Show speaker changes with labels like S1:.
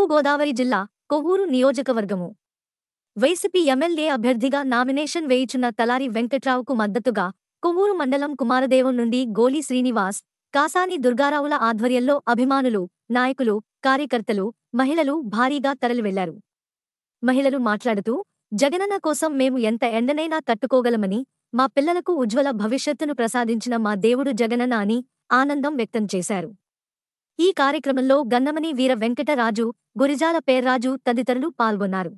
S1: తూర్పుగోదావరి జిల్లా కొవ్వూరు నియోజకవర్గము YCP MLA అభ్యర్థిగా నామినేషన్ వేయిచున్న తలారి వెంకట్రావుకు మద్దతుగా కొవ్వూరు మండలం కుమారదేవం నుండి గోలీ శ్రీనివాస్ కాసాని దుర్గారావుల ఆధ్వర్యంలో అభిమానులు నాయకులు కార్యకర్తలు మహిళలు భారీగా తరలివెళ్లారు మహిళలు మాట్లాడుతూ జగనన్న కోసం మేము ఎంత ఎండనైనా తట్టుకోగలమని మా పిల్లలకు ఉజ్వల భవిష్యత్తును ప్రసాదించిన మా దేవుడు జగనన్న అని ఆనందం వ్యక్తం చేశారు ఈ కార్యక్రమంలో గన్నమని వీర వెంకటరాజు గురిజాల పేర్రాజు తదితరులు పాల్గొన్నారు